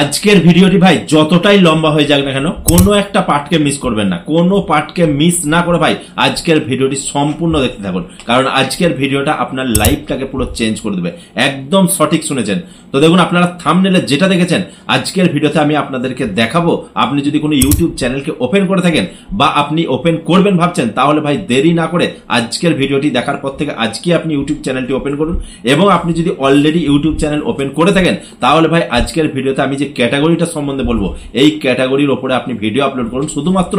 আজকের ভিডিওটি ভাই যতটাই লম্বা হয়ে যাক না কেন কোনো একটা পার্টকে মিস করবেন না কোনো পার্টকে মিস না করে ভাই আজকের ভিডিওটি সম্পূর্ণ দেখতে থাকুন কারণ আজকের ভিডিওটা আপনার লাইফটাকে পুরো চেঞ্জ করে দেবে একদম সঠিক শুনেছেন তো দেখুন আপনারা থামনেলে যেটা দেখেছেন আজকের ভিডিওতে আমি আপনাদেরকে দেখাবো আপনি যদি কোনো ইউটিউব চ্যানেলকে ওপেন করে থাকেন বা আপনি ওপেন করবেন ভাবছেন তাহলে ভাই দেরি না করে আজকের ভিডিওটি দেখার পর থেকে আজকে আপনি ইউটিউব চ্যানেলটি ওপেন করুন এবং আপনি যদি অলরেডি ইউটিউব চ্যানেল ওপেন করে থাকেন তাহলে ভাই আজকের ভিডিওতে আমি যে ক্যাটাগরিটা সম্বন্ধে বলবো এই ক্যাটাগরির ওপরে আপনি ভিডিও আপলোড করুন শুধুমাত্র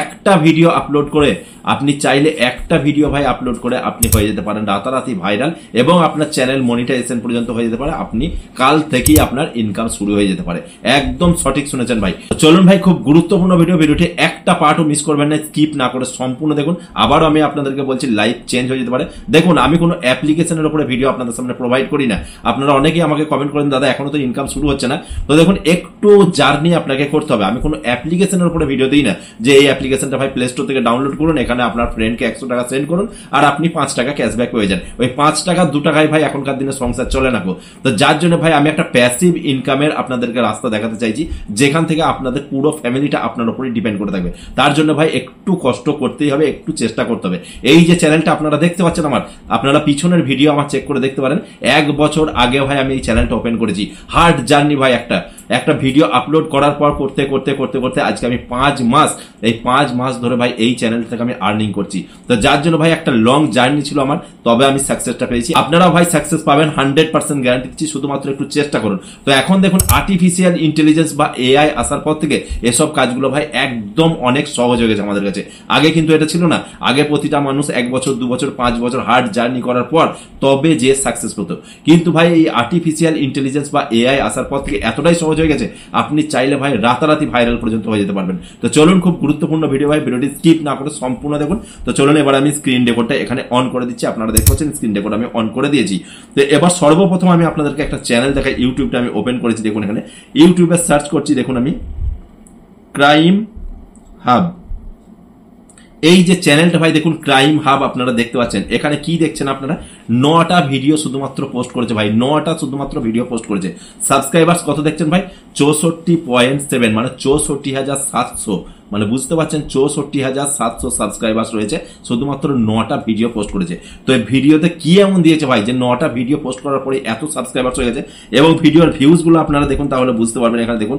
একটা ভিডিও আপলোড করে আপনি চাইলে একটা ভিডিও ভাই আপলোড করে আপনি হয়ে যেতে পারেন রাতারাতি ভাইরাল এবং আপনার চ্যানেল মনিটাইজেশন পর্যন্ত হয়ে যেতে পারে আপনি কাল থেকেই আপনার ইনকাম শুরু হয়ে যেতে পারে একদম সঠিক শুনেছেন ভাই চলুন ভাই খুব গুরুত্বপূর্ণ ভিডিও ভিডিওটি একটা পার্টও মিস করবেন না স্কিপ না করে সম্পূর্ণ দেখুন আবারও আমি আপনাদেরকে বলছি লাইফ চেঞ্জ হয়ে যেতে পারে দেখুন আমি কোনো অ্যাপ্লিকেশনের উপরে ভিডিও আপনাদের সামনে প্রোভাইড করি না আপনারা অনেকেই আমাকে কমেন্ট করেন দাদা এখনো তো ইনকাম শুরু হচ্ছে না তো দেখুন একটু জার্নি আপনাকে করতে হবে আমি কোনো অ্যাপ্লিকেশনের উপরে ভিডিও দিই না যে এই অ্যাপ্লিকেশনটা ভাই প্লে স্টোর থেকে ডাউনলোড করুন এখানে সেখানে আপনার ফ্রেন্ডকে একশো টাকা সেন্ড করুন আর আপনি পাঁচ টাকা ক্যাশব্যাক হয়ে যান ওই পাঁচ টাকা দু টাকায় ভাই এখনকার দিনে সংসার চলে না তো যার জন্য ভাই আমি একটা প্যাসিভ ইনকামের আপনাদেরকে রাস্তা দেখাতে চাইছি যেখান থেকে আপনাদের পুরো ফ্যামিলিটা আপনার উপরে ডিপেন্ড করে থাকবে তার জন্য ভাই একটু কষ্ট করতেই হবে একটু চেষ্টা করতে হবে এই যে চ্যানেলটা আপনারা দেখতে পাচ্ছেন আমার আপনারা পিছনের ভিডিও আমার চেক করে দেখতে পারেন এক বছর আগে ভাই আমি এই চ্যানেলটা ওপেন করেছি হার্ড জার্নি ভাই একটা একটা ভিডিও আপলোড করার পর করতে করতে করতে করতে আজকে আমি পাঁচ মাস এই পাঁচ মাস ধরে ভাই এই চ্যানেল থেকে আমি আর্নিং করছি তো যার জন্য ভাই একটা লং জার্নি ছিল আমার তবে আমি সাকসেসটা পেয়েছি আপনারাও ভাই সাকসেস পাবেন হান্ড্রেড পার্সেন্ট গ্যারান্টি দিচ্ছি শুধুমাত্র একটু চেষ্টা করুন তো এখন দেখুন আর্টিফিশিয়াল ইন্টেলিজেন্স বা এআই আসার পর থেকে এসব কাজগুলো ভাই একদম অনেক সহজ হয়ে গেছে আমাদের কাছে আগে কিন্তু এটা ছিল না আগে প্রতিটা মানুষ এক বছর দু বছর পাঁচ বছর হার্ড জার্নি করার পর তবে যে সাকসেস হতো কিন্তু ভাই এই আর্টিফিশিয়াল ইন্টেলিজেন্স বা এআই আসার পর থেকে এতটাই সহজ সহজ হয়ে গেছে আপনি চাইলে ভাই রাতারাতি ভাইরাল পর্যন্ত হয়ে যেতে পারবেন তো চলুন খুব গুরুত্বপূর্ণ ভিডিও ভাই ভিডিওটি স্কিপ না করে সম্পূর্ণ দেখুন তো চলুন এবার আমি স্ক্রিন ডেকোডটা এখানে অন করে দিচ্ছি আপনারা দেখতে পাচ্ছেন স্ক্রিন রেকর্ড আমি অন করে দিয়েছি তো এবার সর্বপ্রথম আমি আপনাদেরকে একটা চ্যানেল দেখাই ইউটিউবটা আমি ওপেন করেছি দেখুন এখানে ইউটিউবে সার্চ করছি দেখুন আমি ক্রাইম হাব এই যে চ্যানেলটা ভাই দেখুন ক্রাইম হাব আপনারা দেখতে পাচ্ছেন এখানে কি দেখছেন আপনারা নটা ভিডিও শুধুমাত্র পোস্ট করেছে ভাই নটা শুধুমাত্র ভিডিও পোস্ট করেছে সাবস্ক্রাইবার্স কত দেখছেন ভাই চৌষট্টি পয়েন্ট সেভেন মানে চৌষট্টি হাজার সাতশো মানে বুঝতে পারছেন চৌষট্টি হাজার সাতশো সাবস্ক্রাইবার্স রয়েছে শুধুমাত্র নটা ভিডিও পোস্ট করেছে তো এই ভিডিওতে কি এমন দিয়েছে ভাই যে নটা ভিডিও পোস্ট করার পরে এত সাবস্ক্রাইবার্স হয়ে গেছে এবং ভিডিওর ভিউজগুলো আপনারা দেখুন তাহলে বুঝতে পারবেন এখানে দেখুন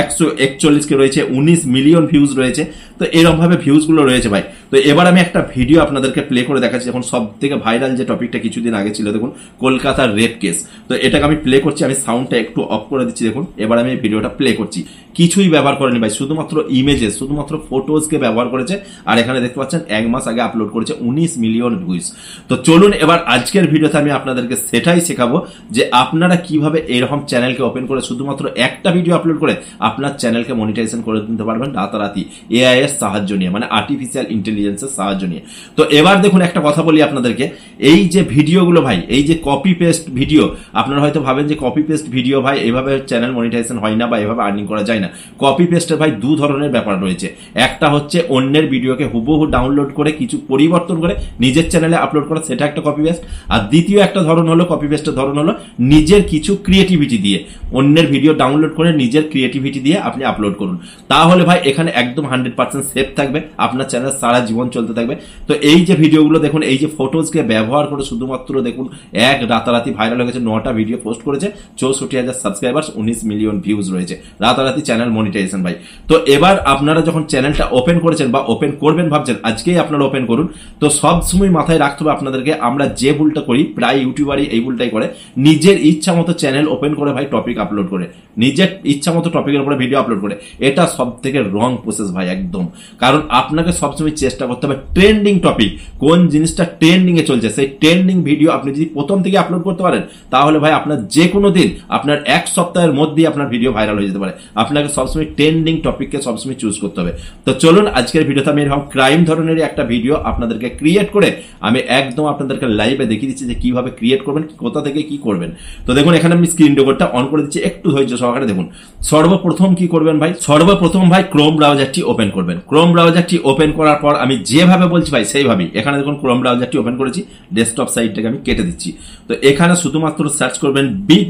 একশো একচল্লিশকে রয়েছে উনিশ মিলিয়ন ভিউজ রয়েছে তো এরমভাবে ভিউজগুলো রয়েছে ভাই তো এবার আমি একটা ভিডিও আপনাদেরকে প্লে করে দেখাচ্ছি এখন সব থেকে ভাইরাল যে টপিকটা কিছুদিন আগে ছিল দেখুন কলকাতার রেপ কেস তো এটাকে আমি প্লে করছি আমি সাউন্ডটা একটু অফ করে দিচ্ছি দেখুন এবার আমি ভিডিওটা প্লে করছি কিছুই ব্যবহার করেনি ভাই শুধুমাত্র ইমেজেস শুধুমাত্র ফটোজকে ব্যবহার করেছে আর এখানে দেখতে পাচ্ছেন এক মাস আগে আপলোড করেছে উনিশ মিলিয়ন ভিউজ তো চলুন এবার আজকের ভিডিওতে আমি আপনাদেরকে সেটাই শেখাবো যে আপনারা কিভাবে এরকম চ্যানেলকে ওপেন করে শুধুমাত্র একটা ভিডিও আপলোড করে আপনার চ্যানেলকে মনিটাইজেশন করে দিতে পারবেন রাতারাতি এআই এর সাহায্য নিয়ে মানে আর্টিফিশিয়াল ইন্টেলিজেন্স ইন্টেলিজেন্সের সাহায্য নিয়ে তো এবার দেখুন একটা কথা বলি আপনাদেরকে এই যে ভিডিওগুলো ভাই এই যে কপি পেস্ট ভিডিও আপনারা হয়তো ভাবেন যে কপি পেস্ট ভিডিও ভাই এভাবে চ্যানেল মনিটাইজেশন হয় না বা এভাবে আর্নিং করা যায় না কপি পেস্টের ভাই দু ধরনের ব্যাপার রয়েছে একটা হচ্ছে অন্যের ভিডিওকে হুবহু ডাউনলোড করে কিছু পরিবর্তন করে নিজের চ্যানেলে আপলোড করা সেটা একটা কপি পেস্ট আর দ্বিতীয় একটা ধরন হলো কপি পেস্টের ধরন হলো নিজের কিছু ক্রিয়েটিভিটি দিয়ে অন্যের ভিডিও ডাউনলোড করে নিজের ক্রিয়েটিভিটি দিয়ে আপনি আপলোড করুন তাহলে ভাই এখানে একদম হান্ড্রেড পার্সেন্ট সেফ থাকবে আপনার চ্যানেল সারা জীবন চলতে থাকবে তো এই যে ভিডিওগুলো দেখুন এই যে ফটোজকে ব্যবহার করে শুধুমাত্র দেখুন এক রাতারাতি ভাইরাল হয়ে গেছে নটা ভিডিও পোস্ট করেছে চৌষট্টি হাজার সাবস্ক্রাইবার্স উনিশ মিলিয়ন ভিউজ রয়েছে রাতারাতি চ্যানেল মনিটাইজেশন ভাই তো এবার আপনারা যখন চ্যানেলটা ওপেন করেছেন বা ওপেন করবেন ভাবছেন আজকেই আপনারা ওপেন করুন তো সবসময় মাথায় রাখতে হবে আপনাদেরকে আমরা যে ভুলটা করি প্রায় ইউটিউবারই এই ভুলটাই করে নিজের ইচ্ছা মতো চ্যানেল ওপেন করে ভাই টপিক আপলোড করে নিজের ইচ্ছা মতো টপিকের উপরে ভিডিও আপলোড করে এটা সব থেকে রং প্রসেস ভাই একদম কারণ আপনাকে সবসময় চেষ্টা চেষ্টা করতে হবে ট্রেন্ডিং টপিক কোন জিনিসটা ট্রেন্ডিং এ চলছে সেই ট্রেন্ডিং ভিডিও আপনি যদি প্রথম থেকে আপলোড করতে পারেন তাহলে ভাই আপনার যে কোনো দিন আপনার এক সপ্তাহের মধ্যেই আপনার ভিডিও ভাইরাল হয়ে যেতে পারে আপনাকে সবসময় ট্রেন্ডিং টপিককে সবসময় চুজ করতে হবে তো চলুন আজকের ভিডিওতে আমি এরকম ক্রাইম ধরনের একটা ভিডিও আপনাদেরকে ক্রিয়েট করে আমি একদম আপনাদেরকে লাইভে দেখিয়ে দিচ্ছি যে কিভাবে ক্রিয়েট করবেন কোথা থেকে কি করবেন তো দেখুন এখানে আমি স্ক্রিন ডোকরটা অন করে দিচ্ছি একটু ধৈর্য সহকারে দেখুন সর্বপ্রথম কি করবেন ভাই সর্বপ্রথম ভাই ক্রোম ব্রাউজারটি ওপেন করবেন ক্রোম ব্রাউজারটি ওপেন করার পর আমি আমি যেভাবে বলছি ভাই সেইভাবেই এখানে দেখুন ক্রোম ব্রাউজারটি ওপেন করেছি ডেস্কটপ সাইডটাকে আমি কেটে দিচ্ছি তো এখানে শুধুমাত্র সার্চ করবেন বিগ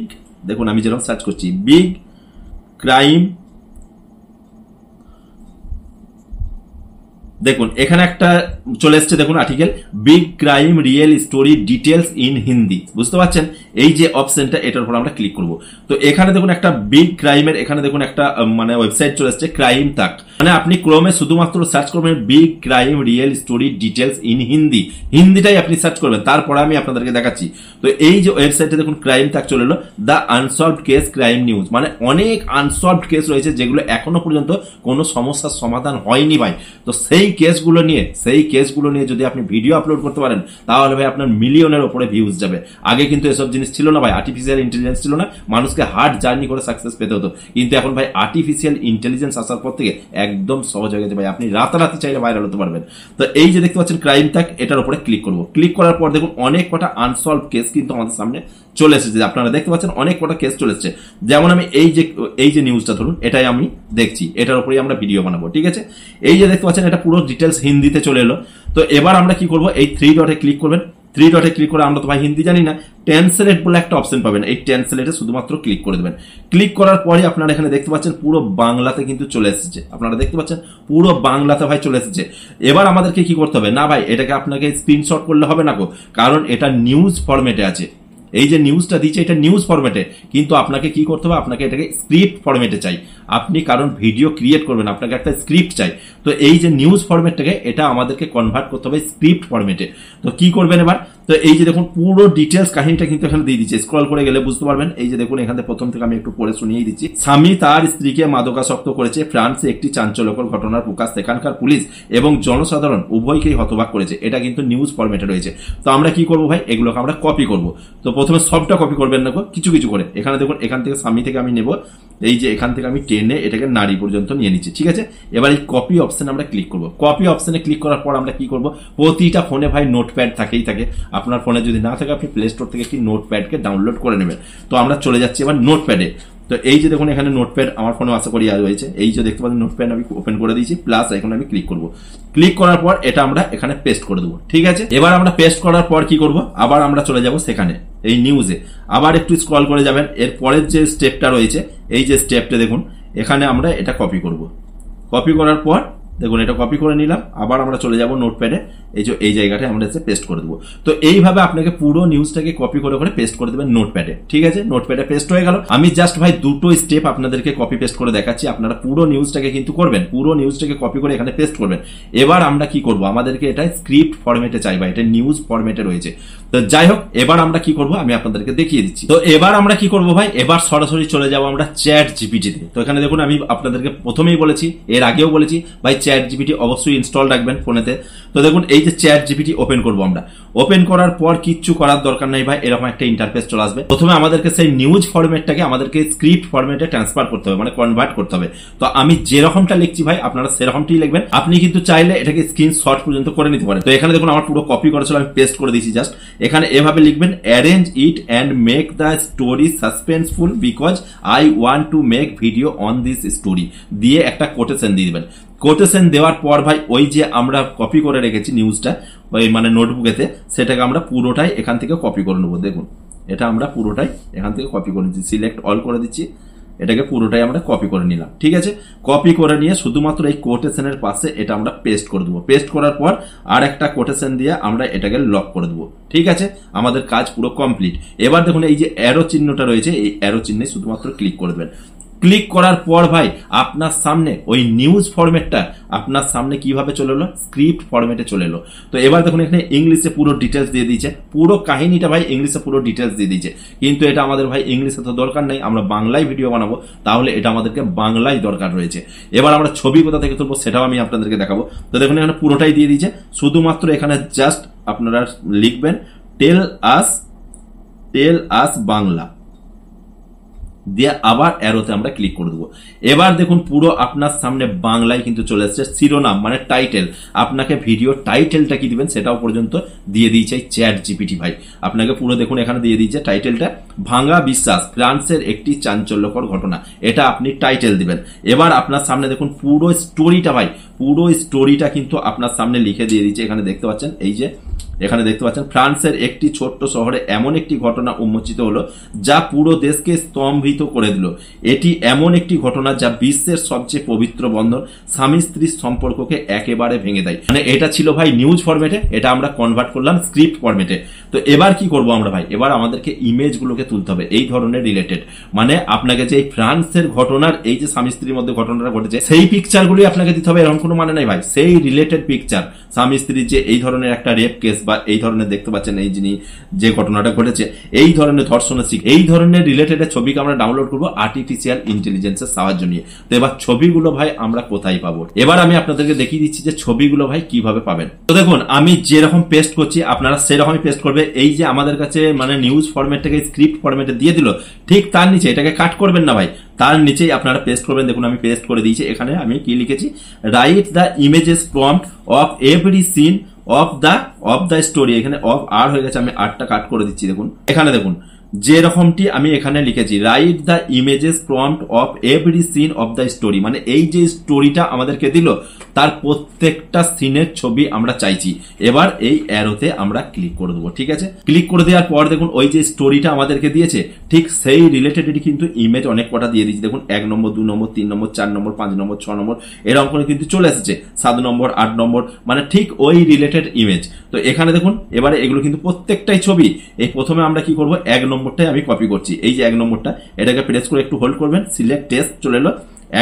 দেখুন আমি যেরকম সার্চ করছি বিগ ক্রাইম দেখুন এখানে একটা চলে এসছে দেখুন article big crime real story details in Hindi বুঝতে পারছেন এই যে অপশনটা এটার উপর আমরা ক্লিক করব তো এখানে দেখুন একটা বিগ ক্রাইমের এখানে দেখুন একটা মানে ওয়েবসাইট চলে এসছে ক্রাইম তাক মানে আপনি ক্রমে শুধুমাত্র সার্চ করবেন big crime real story details in Hindi হিন্দিটাই আপনি সার্চ করবেন তারপরে আমি আপনাদেরকে দেখাচ্ছি তো এই যে ওয়েবসাইটে দেখুন ক্রাইম থাক চলে এলো the unsolved case crime news মানে অনেক আনসলভড কেস রয়েছে যেগুলো এখনো পর্যন্ত কোনো সমস্যার সমাধান হয়নি ভাই তো সেই কেসগুলো নিয়ে সেই কেসগুলো নিয়ে যদি আপনি ভিডিও আপলোড করতে পারেন তাহলে ভাই আপনার মিলিয়নের ওপরে ভিউজ যাবে আগে কিন্তু এসব জিনিস ছিল না ভাই আর্টিফিশিয়াল ইন্টেলিজেন্স ছিল না মানুষকে হার্ড জার্নি করে সাকসেস পেতে হতো কিন্তু এখন ভাই আর্টিফিশিয়াল ইন্টেলিজেন্স আসার পর থেকে এক একদম সহজ হয়ে গেছে ভাই আপনি রাতারাতি চাইলে ভাইরাল হতে পারবেন তো এই যে দেখতে পাচ্ছেন ক্রাইম ট্যাক এটার উপরে ক্লিক করবো ক্লিক করার পর দেখুন অনেক কটা আনসলভ কেস কিন্তু আমাদের সামনে চলে এসেছে আপনারা দেখতে পাচ্ছেন অনেক কটা কেস চলে এসেছে যেমন আমি এই যে এই যে নিউজটা ধরুন এটাই আমি দেখছি এটার উপরেই আমরা ভিডিও বানাবো ঠিক আছে এই যে দেখতে পাচ্ছেন এটা পুরো ডিটেলস হিন্দিতে চলে এলো তো এবার আমরা কি করবো এই থ্রি ডটে ক্লিক করবেন থ্রি ডটে ক্লিক করে আমরা তো ভাই হিন্দি জানি না ট্যান্সেলেট বলে একটা অপশন পাবেন এই টেনসেলেটে শুধুমাত্র ক্লিক করে দেবেন ক্লিক করার পরে আপনারা এখানে দেখতে পাচ্ছেন পুরো বাংলাতে কিন্তু চলে এসেছে আপনারা দেখতে পাচ্ছেন পুরো বাংলাতে ভাই চলে এসেছে এবার আমাদেরকে কি করতে হবে না ভাই এটাকে আপনাকে স্ক্রিনশট করলে হবে না গো কারণ এটা নিউজ ফরম্যাটে আছে এই যে নিউজটা দিচ্ছে এটা নিউজ ফরম্যাটে কিন্তু আপনাকে কি করতে হবে আপনাকে এটাকে স্ক্রিপ্ট ফরম্যাটে চাই আপনি কারণ ভিডিও ক্রিয়েট করবেন আপনাকে একটা স্ক্রিপ্ট চাই তো এই যে নিউজ ফরম্যাটটাকে এটা আমাদেরকে কনভার্ট করতে হবে স্ক্রিপ্ট ফরম্যাটে তো কি করবেন এবার তো এই যে দেখুন পুরো ডিটেলস কাহিনীটা কিন্তু এখানে দিয়ে দিচ্ছে স্ক্রল করে গেলে বুঝতে পারবেন এই যে দেখুন এখানে প্রথম থেকে আমি একটু পড়ে শুনিয়ে দিচ্ছি স্বামী তার স্ত্রীকে মাদকাসক্ত করেছে ফ্রান্সে একটি চাঞ্চল্যকর ঘটনার প্রকাশ সেখানকার পুলিশ এবং জনসাধারণ উভয়কেই হতবাক করেছে এটা কিন্তু নিউজ ফরম্যাটে রয়েছে তো আমরা কি করবো ভাই এগুলোকে আমরা কপি করবো তো প্রথমে সবটা কপি করবেন না কিছু কিছু করে এখানে দেখুন এখান থেকে স্বামী থেকে আমি নেব এই যে এখান থেকে আমি টেনে এটাকে নারী পর্যন্ত নিয়ে নিচ্ছি ঠিক আছে এবার এই কপি অপশানে আমরা ক্লিক করব কপি অপশানে ক্লিক করার পর আমরা কি করব প্রতিটা ফোনে ভাই নোটপ্যাড থাকেই থাকে আপনার ফোনে যদি না থাকে আপনি প্লে স্টোর থেকে কি নোটপ্যাডকে ডাউনলোড করে নেবেন তো আমরা চলে যাচ্ছি এবার নোটপ্যাডে তো এই যে দেখুন এখানে নোটপ্যাড আমার ফোনে আশা করি রয়েছে এই যে দেখতে পাচ্ছেন নোটপ্যাড আমি ওপেন করে দিয়েছি প্লাস এখন আমি ক্লিক করব ক্লিক করার পর এটা আমরা এখানে পেস্ট করে দেবো ঠিক আছে এবার আমরা পেস্ট করার পর কি করব আবার আমরা চলে যাব সেখানে এই নিউজে আবার একটু স্ক্রল করে যাবেন এর পরের যে স্টেপটা রয়েছে এই যে স্টেপটা দেখুন এখানে আমরা এটা কপি করব কপি করার পর দেখুন এটা কপি করে নিলাম আবার আমরা চলে যাব নোটপ্যাডে এই যে এই জায়গাটা আমরা এসে পেস্ট করে দেবো তো এইভাবে আপনাকে পুরো নিউজটাকে কপি করে করে পেস্ট করে দেবেন নোটপ্যাডে ঠিক আছে নোটপ্যাডে পেস্ট হয়ে গেল আমি জাস্ট ভাই দুটো স্টেপ আপনাদেরকে কপি পেস্ট করে দেখাচ্ছি আপনারা পুরো নিউজটাকে কিন্তু করবেন পুরো নিউজটাকে কপি করে এখানে পেস্ট করবেন এবার আমরা কি করব আমাদেরকে এটা স্ক্রিপ্ট ফরম্যাটে চাই ভাই এটা নিউজ ফরম্যাটে রয়েছে তো যাই হোক এবার আমরা কি করব আমি আপনাদেরকে দেখিয়ে দিচ্ছি তো এবার আমরা কি করব ভাই এবার সরাসরি চলে যাব আমরা চ্যাট জিপিটিতে তো এখানে দেখুন আমি আপনাদেরকে প্রথমেই বলেছি এর আগেও বলেছি ভাই চ্যাট জিপিটি অবশ্যই ইনস্টল রাখবেন ফোনেতে তো দেখুন এই যে চ্যাট জিপিটি ওপেন করবো আমরা ওপেন করার পর কিচ্ছু করার দরকার নাই ভাই এরকম একটা ইন্টারফেস চলে আসবে প্রথমে আমাদেরকে সেই নিউজ ফরম্যাটটাকে আমাদেরকে স্ক্রিপ্ট ফরম্যাটে ট্রান্সফার করতে হবে মানে কনভার্ট করতে হবে তো আমি যেরকমটা লিখছি ভাই আপনারা সেরকমটি লিখবেন আপনি কিন্তু চাইলে এটাকে স্ক্রিন শর্ট পর্যন্ত করে নিতে পারেন তো এখানে দেখুন আমার পুরো কপি করা ছিল আমি পেস্ট করে দিয়েছি জাস্ট এখানে এভাবে লিখবেন arrange it and make the story suspenseful because I want to make video on this story দিয়ে একটা কোটেশন দিয়ে দেবেন কোটেশন দেওয়ার পর ভাই ওই যে আমরা কপি করে রেখেছি নিউজটা ওই মানে নোটবুকেতে সেটাকে আমরা পুরোটাই এখান থেকে কপি করে নেবো দেখুন এটা আমরা পুরোটাই এখান থেকে কপি করে নিচ্ছি সিলেক্ট অল করে দিচ্ছি এটাকে পুরোটাই আমরা কপি করে নিলাম ঠিক আছে কপি করে নিয়ে শুধুমাত্র এই কোটেশনের পাশে এটা আমরা পেস্ট করে দেবো পেস্ট করার পর আর একটা কোটেশন দিয়ে আমরা এটাকে লক করে দেবো ঠিক আছে আমাদের কাজ পুরো কমপ্লিট এবার দেখুন এই যে অ্যারো চিহ্নটা রয়েছে এই অ্যারো চিহ্নে শুধুমাত্র ক্লিক করে দেবেন ক্লিক করার পর ভাই আপনার সামনে ওই নিউজ ফরম্যাটটা আপনার সামনে কিভাবে চলে এলো স্ক্রিপ্ট ফরম্যাটে চলে এলো তো এবার দেখুন এখানে ইংলিশে পুরো ডিটেলস দিয়ে দিয়েছে পুরো কাহিনীটা ভাই ইংলিশে পুরো ডিটেলস দিয়ে দিয়েছে কিন্তু এটা আমাদের ভাই ইংলিশে তো দরকার নেই আমরা বাংলায় ভিডিও বানাবো তাহলে এটা আমাদেরকে বাংলায় দরকার রয়েছে এবার আমরা ছবি কোথা থেকে তুলবো সেটাও আমি আপনাদেরকে দেখাবো তো দেখুন এখানে পুরোটাই দিয়ে দিয়েছে শুধুমাত্র এখানে জাস্ট আপনারা লিখবেন টেল আস টেল আস বাংলা দিয়ে আবার অ্যারোতে আমরা ক্লিক করে দেবো এবার দেখুন পুরো আপনার সামনে বাংলায় কিন্তু চলে এসছে শিরোনাম মানে টাইটেল আপনাকে ভিডিও টাইটেলটা কি দিবেন সেটাও পর্যন্ত দিয়ে দিয়েছে চ্যাট জিপিটি ভাই আপনাকে পুরো দেখুন এখানে দিয়ে দিয়েছে টাইটেলটা ভাঙা বিশ্বাস ফ্রান্সের একটি চাঞ্চল্যকর ঘটনা এটা আপনি টাইটেল দিবেন এবার আপনার সামনে দেখুন পুরো স্টোরিটা ভাই পুরো স্টোরিটা কিন্তু আপনার সামনে লিখে দিয়ে দিচ্ছে এখানে দেখতে পাচ্ছেন এই যে এখানে দেখতে পাচ্ছেন ফ্রান্সের একটি ছোট্ট শহরে এমন একটি ঘটনা উন্মোচিত হলো যা পুরো দেশকে স্তম্ভিত করে দিল এটি এমন একটি ঘটনা যা বিশ্বের সবচেয়ে পবিত্র বন্ধন স্বামী স্ত্রীর সম্পর্ককে একেবারে ভেঙে দেয় মানে এটা ছিল ভাই নিউজ ফরম্যাটে এটা আমরা কনভার্ট করলাম স্ক্রিপ্ট ফরম্যাটে তো এবার কি করব আমরা ভাই এবার আমাদেরকে ইমেজগুলোকে আলোকে তুলতে হবে এই ধরনের রিলেটেড মানে আপনাকে যে ফ্রান্সের ঘটনার এই যে স্বামী স্ত্রীর মধ্যে ঘটনাটা ঘটেছে সেই পিকচারগুলি আপনাকে দিতে হবে এরকম কোনো মানে নাই ভাই সেই রিলেটেড পিকচার স্বামী স্ত্রীর যে এই ধরনের একটা রেপ কেস বা এই ধরনের দেখতে পাচ্ছেন এই যিনি যে ঘটনাটা ঘটেছে এই ধরনের ধর্ষণের শিখ এই ধরনের রিলেটেড ছবিকে আমরা ডাউনলোড করবো আর্টিফিশিয়াল ইন্টেলিজেন্সের সাহায্য নিয়ে তো এবার ছবিগুলো ভাই আমরা কোথায় পাবো এবার আমি আপনাদেরকে দেখিয়ে দিচ্ছি যে ছবিগুলো ভাই কিভাবে পাবেন তো দেখুন আমি যেরকম পেস্ট করছি আপনারা সেরকমই পেস্ট করবে এই যে আমাদের কাছে মানে নিউজ থেকে স্ক্রিপ্ট ঠিক ফরম্যাটে দিয়ে দিল ঠিক তার নিচে এটাকে কাট করবেন না ভাই তার নিচেই আপনারা পেস্ট করবেন দেখুন আমি পেস্ট করে দিয়েছি এখানে আমি কি লিখেছি write the images prompt of every scene of the of the story এখানে অফ আর হয়ে গেছে আমি আটটা কাট করে দিচ্ছি দেখুন এখানে দেখুন যেরকমটি আমি এখানে লিখেছি write the images prompt of every scene of the story মানে এই যে স্টোরিটা আমাদেরকে দিল তার প্রত্যেকটা সিনের ছবি আমরা চাইছি এবার এই অ্যারোতে আমরা ক্লিক করে দেবো ঠিক আছে ক্লিক করে দেওয়ার পর দেখুন ওই যে স্টোরিটা আমাদেরকে দিয়েছে ঠিক সেই রিলেটেডই কিন্তু ইমেজ অনেক কটা দিয়ে দিয়েছি দেখুন এক নম্বর দু নম্বর তিন নম্বর চার নম্বর পাঁচ নম্বর ছ নম্বর এরকম করে কিন্তু চলে এসেছে সাত নম্বর আট নম্বর মানে ঠিক ওই রিলেটেড ইমেজ তো এখানে দেখুন এবারে এগুলো কিন্তু প্রত্যেকটাই ছবি এই প্রথমে আমরা কি করব এক নম্বর নম্বরটাই আমি কপি করছি এই যে এক নম্বরটা এটাকে প্রেস করে একটু হোল্ড করবেন সিলেক্ট টেস্ট চলে এলো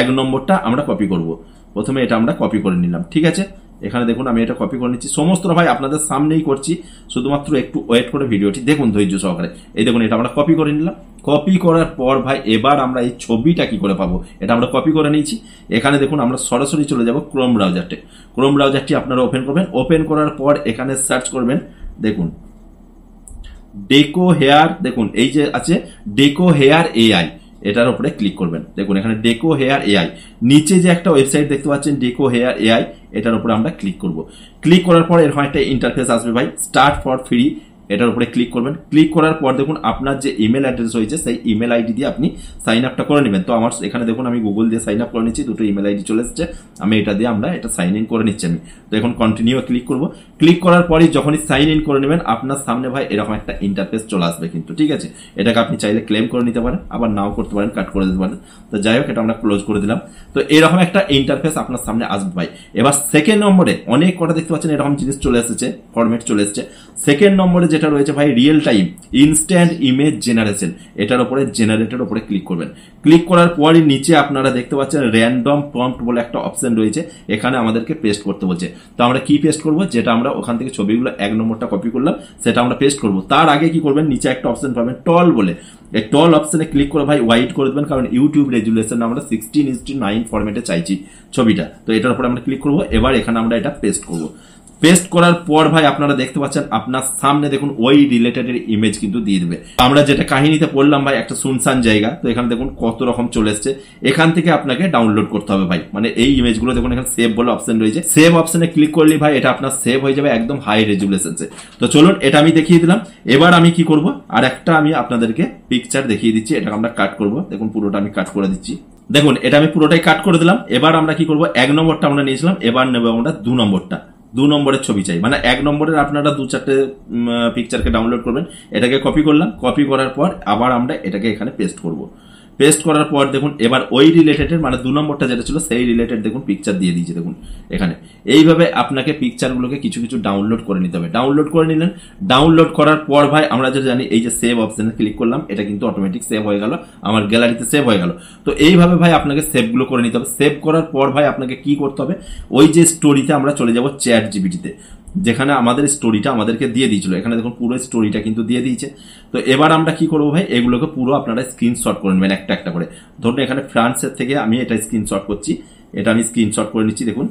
এক নম্বরটা আমরা কপি করব প্রথমে এটা আমরা কপি করে নিলাম ঠিক আছে এখানে দেখুন আমি এটা কপি করে নিচ্ছি সমস্ত ভাই আপনাদের সামনেই করছি শুধুমাত্র একটু ওয়েট করে ভিডিওটি দেখুন ধৈর্য সহকারে এই দেখুন এটা আমরা কপি করে নিলাম কপি করার পর ভাই এবার আমরা এই ছবিটা কি করে পাবো এটা আমরা কপি করে নিয়েছি এখানে দেখুন আমরা সরাসরি চলে যাব ক্রোম ব্রাউজারটে ক্রোম ব্রাউজারটি আপনারা ওপেন করবেন ওপেন করার পর এখানে সার্চ করবেন দেখুন ডেকো হেয়ার দেখুন এই যে আছে ডেকো হেয়ার এআই এটার উপরে ক্লিক করবেন দেখুন এখানে ডেকো হেয়ার এআই নিচে যে একটা ওয়েবসাইট দেখতে পাচ্ছেন ডেকো হেয়ার এআই এটার উপরে আমরা ক্লিক করব ক্লিক করার পর এরকম একটা ইন্টারফেস আসবে ভাই স্টার্ট ফর ফ্রি এটার উপরে ক্লিক করবেন ক্লিক করার পর দেখুন আপনার যে ইমেল অ্যাড্রেস হয়েছে সেই ইমেল আইডি দিয়ে আপনি সাইন আপটা করে নেবেন তো আমার এখানে দেখুন আমি গুগল দিয়ে সাইন আপ করে নিচ্ছি দুটো ইমেল আইডি চলে এসেছে আমি এটা দিয়ে আমরা এটা সাইন ইন করে নিচ্ছি আমি তো এখন কন্টিনিউ ক্লিক করব ক্লিক করার পরই যখনই সাইন ইন করে নেবেন আপনার সামনে ভাই এরকম একটা ইন্টারফেস চলে আসবে কিন্তু ঠিক আছে এটাকে আপনি চাইলে ক্লেম করে নিতে পারেন আবার নাও করতে পারেন কাট করে দিতে পারেন তো যাই হোক এটা আমরা ক্লোজ করে দিলাম তো এরকম একটা ইন্টারফেস আপনার সামনে আসবে ভাই এবার সেকেন্ড নম্বরে অনেক কটা দেখতে পাচ্ছেন এরকম জিনিস চলে এসেছে ফরম্যাট চলে এসেছে সেকেন্ড নম্বরে যে যেটা রয়েছে ভাই real time instant image generation এটার উপরে জেনারেটার উপরে ক্লিক করবেন ক্লিক করার পরই নিচে আপনারা দেখতে পাচ্ছেন র্যান্ডম প্রম্পট বলে একটা অপশন রয়েছে এখানে আমাদেরকে পেস্ট করতে বলছে তো আমরা কি পেস্ট করব যেটা আমরা ওখান থেকে ছবিগুলো এক নম্বরটা কপি করলাম সেটা আমরা পেস্ট করব তার আগে কি করবেন নিচে একটা অপশন পাবেন টল বলে এই টল অপশনে ক্লিক করে ভাই হোয়াইট করে দেবেন কারণ ইউটিউব রেজুলেশন আমরা সিক্সটিন ইস টু নাইন ফর্মেটে চাইছি ছবিটা তো এটার উপরে আমরা ক্লিক করব এবার এখানে আমরা এটা পেস্ট করব পেস্ট করার পর ভাই আপনারা দেখতে পাচ্ছেন আপনার সামনে দেখুন ওই রিলেটেড এর ইমেজ কিন্তু দিয়ে দেবে আমরা যেটা কাহিনীতে পড়লাম ভাই একটা সুনসান জায়গা তো এখানে দেখুন কত রকম চলে এসছে এখান থেকে আপনাকে ডাউনলোড করতে হবে ভাই মানে এই ইমেজ গুলো দেখুন এখানে সেভ বলে অপশন রয়েছে সেভ অপশনে ক্লিক করলে ভাই এটা আপনার সেভ হয়ে যাবে একদম হাই রেজুলেশনসে তো চলুন এটা আমি দেখিয়ে দিলাম এবার আমি কি করব আর একটা আমি আপনাদেরকে পিকচার দেখিয়ে দিচ্ছি এটা আমরা কাট করব দেখুন পুরোটা আমি কাট করে দিচ্ছি দেখুন এটা আমি পুরোটাই কাট করে দিলাম এবার আমরা কি করব এক নম্বরটা আমরা নিয়েছিলাম এবার নেব আমরা দু নম্বরটা দু নম্বরের ছবি চাই মানে এক নম্বরের আপনারা দু চারটে পিকচারকে ডাউনলোড করবেন এটাকে কপি করলাম কপি করার পর আবার আমরা এটাকে এখানে পেস্ট করবো পেস্ট করার পর দেখুন এবার ওই রিলেটেডের মানে দু নম্বরটা যেটা ছিল সেই রিলেটেড দেখুন পিকচার দিয়ে দিয়েছে দেখুন এখানে এইভাবে আপনাকে পিকচারগুলোকে কিছু কিছু ডাউনলোড করে নিতে হবে ডাউনলোড করে নিলেন ডাউনলোড করার পর ভাই আমরা যেটা জানি এই যে সেভ অপশানে ক্লিক করলাম এটা কিন্তু অটোমেটিক সেভ হয়ে গেল আমার গ্যালারিতে সেভ হয়ে গেল তো এইভাবে ভাই আপনাকে সেভগুলো করে নিতে হবে সেভ করার পর ভাই আপনাকে কি করতে হবে ওই যে স্টোরিতে আমরা চলে যাব চ্যাট জিবিটিতে যেখানে আমাদের স্টোরিটা আমাদেরকে দিয়ে দিয়েছিল এখানে দেখুন পুরো স্টোরিটা কিন্তু দিয়ে দিয়েছে তো এবার আমরা কি করবো ভাই এগুলোকে পুরো আপনারা স্ক্রিনশট করে নেবেন একটা একটা করে ধরুন এখানে ফ্রান্সের থেকে আমি এটা স্ক্রিনশট করছি এটা আমি স্ক্রিনশট করে নিচ্ছি দেখুন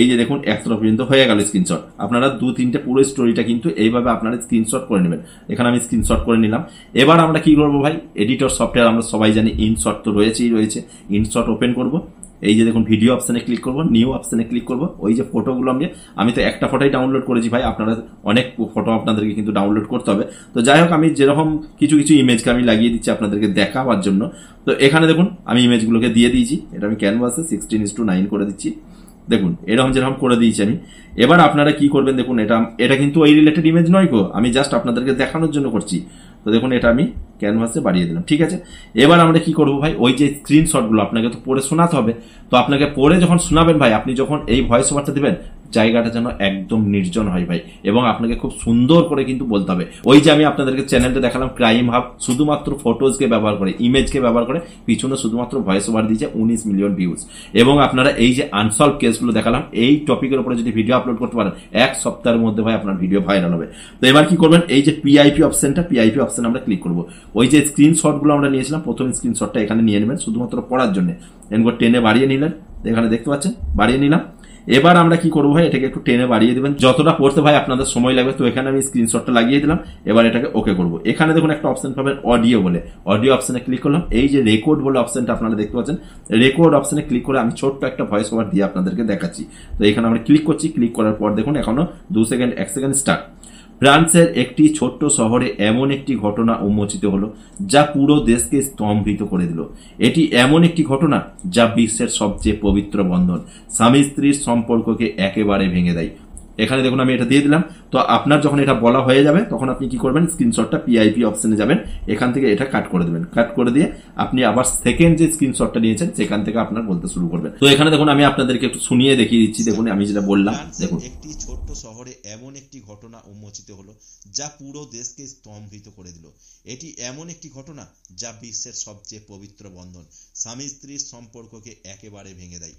এই যে দেখুন একতলা পর্যন্ত হয়ে গেল স্ক্রিনশট আপনারা দু তিনটে পুরো স্টোরিটা কিন্তু এইভাবে আপনারা স্ক্রিনশট করে নেবেন এখানে আমি স্ক্রিনশট করে নিলাম এবার আমরা কি করবো ভাই এডিটর সফটওয়্যার আমরা সবাই জানি ইনশট তো রয়েছেই রয়েছে ইনশট ওপেন করবো এই যে দেখুন ভিডিও অপশানে ক্লিক করবো নিউ অপশানে ক্লিক করবো ওই যে ফটোগুলো আমি আমি তো একটা ফটোই ডাউনলোড করেছি ভাই আপনারা অনেক ফটো আপনাদেরকে কিন্তু ডাউনলোড করতে হবে তো যাই হোক আমি যেরকম কিছু কিছু ইমেজকে আমি লাগিয়ে দিচ্ছি আপনাদেরকে দেখাবার জন্য তো এখানে দেখুন আমি ইমেজগুলোকে দিয়ে দিয়েছি এটা আমি ক্যানভাসে সিক্সটিন ইস টু নাইন করে দিচ্ছি দেখুন এরকম যেরকম করে দিয়েছি আমি এবার আপনারা কি করবেন দেখুন এটা এটা কিন্তু এই রিলেটেড ইমেজ নয় গো আমি জাস্ট আপনাদেরকে দেখানোর জন্য করছি তো দেখুন এটা আমি ক্যানভাসে বাড়িয়ে দিলাম ঠিক আছে এবার আমরা কি করব ভাই ওই যে স্ক্রিনশটগুলো আপনাকে তো পড়ে শোনাতে হবে তো আপনাকে পড়ে যখন শোনাবেন ভাই আপনি যখন এই ভয়েস ওভারটা দেবেন জায়গাটা যেন একদম নির্জন হয় ভাই এবং আপনাকে খুব সুন্দর করে কিন্তু বলতে হবে ওই যে আমি আপনাদেরকে চ্যানেলটা দেখালাম ক্রাইম হাব শুধুমাত্র ফটোজকে ব্যবহার করে ইমেজকে ব্যবহার করে পিছনে শুধুমাত্র ভয়েস ওভার দিয়েছে উনিশ মিলিয়ন ভিউজ এবং আপনারা এই যে আনসলভ কেসগুলো দেখালাম এই টপিকের উপরে যদি ভিডিও আপলোড করতে পারেন এক সপ্তাহের মধ্যে ভাই আপনার ভিডিও ভাইরাল হবে তো এবার কি করবেন এই যে পিআইপি অপশনটা পিআইপি অপশন আমরা ক্লিক করবো ওই যে স্ক্রিনশটগুলো আমরা নিয়েছিলাম প্রথম স্ক্রিনশটটা এখানে নিয়ে নেবেন শুধুমাত্র পড়ার জন্য এরপর টেনে বাড়িয়ে নিলেন এখানে দেখতে পাচ্ছেন বাড়িয়ে নিলাম এবার আমরা কি করবো ভাই এটাকে একটু টেনে বাড়িয়ে দেবেন যতটা পড়তে ভাই আপনাদের সময় লাগবে তো এখানে আমি স্ক্রিনশটটা লাগিয়ে দিলাম এবার এটাকে ওকে করব এখানে দেখুন একটা অপশন পাবেন অডিও বলে অডিও অপশনে ক্লিক করলাম এই যে রেকর্ড বলে অপশনটা আপনারা দেখতে পাচ্ছেন রেকর্ড অপশনে ক্লিক করে আমি ছোট্ট একটা ভয়েস ওভার দিয়ে আপনাদেরকে দেখাচ্ছি তো এখানে আমরা ক্লিক করছি ক্লিক করার পর দেখুন এখনো দু সেকেন্ড এক সেকেন্ড স্টার্ট ফ্রান্সের একটি ছোট্ট শহরে এমন একটি ঘটনা উন্মোচিত হল যা পুরো দেশকে স্তম্ভিত করে দিল এটি এমন একটি ঘটনা যা বিশ্বের সবচেয়ে পবিত্র বন্ধন স্বামী স্ত্রীর সম্পর্ককে একেবারে ভেঙে দেয় এখানে দেখুন আমি এটা দিয়ে দিলাম তো আপনার যখন এটা বলা হয়ে যাবে তখন আপনি কি করবেন স্ক্রিনশটটা পিআইপি অপশানে যাবেন এখান থেকে এটা কাট করে দেবেন কাট করে দিয়ে আপনি আবার সেকেন্ড যে স্ক্রিনশটটা নিয়েছেন সেখান থেকে আপনার বলতে শুরু করবেন তো এখানে দেখুন আমি আপনাদেরকে একটু শুনিয়ে দেখিয়ে দিচ্ছি দেখুন আমি যেটা বললাম দেখুন একটি ছোট্ট শহরে এমন একটি ঘটনা উন্মোচিত হলো যা পুরো দেশকে স্তম্ভিত করে দিল এটি এমন একটি ঘটনা যা বিশ্বের সবচেয়ে পবিত্র বন্ধন স্বামী স্ত্রীর সম্পর্ককে একেবারে ভেঙে দেয়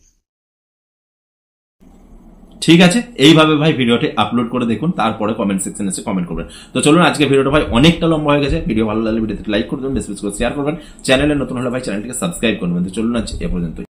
ঠিক আছে এইভাবে ভাই ভিডিওটি আপলোড করে দেখুন তারপরে কমেন্ট সেকশনে এসে কমেন্ট করবেন তো চলুন আজকে ভিডিওটা ভাই অনেকটা লম্বা হয়ে গেছে ভিডিও ভালো লাগলে ভিডিওতে লাইক করে দেবেন ডিসক্রিপশন করে শেয়ার করবেন চ্যানেলে নতুন হলে ভাই চ্যানেলটিকে সাবস্ক্রাইব করবেন তো চলুন আজ এ পর্যন্ত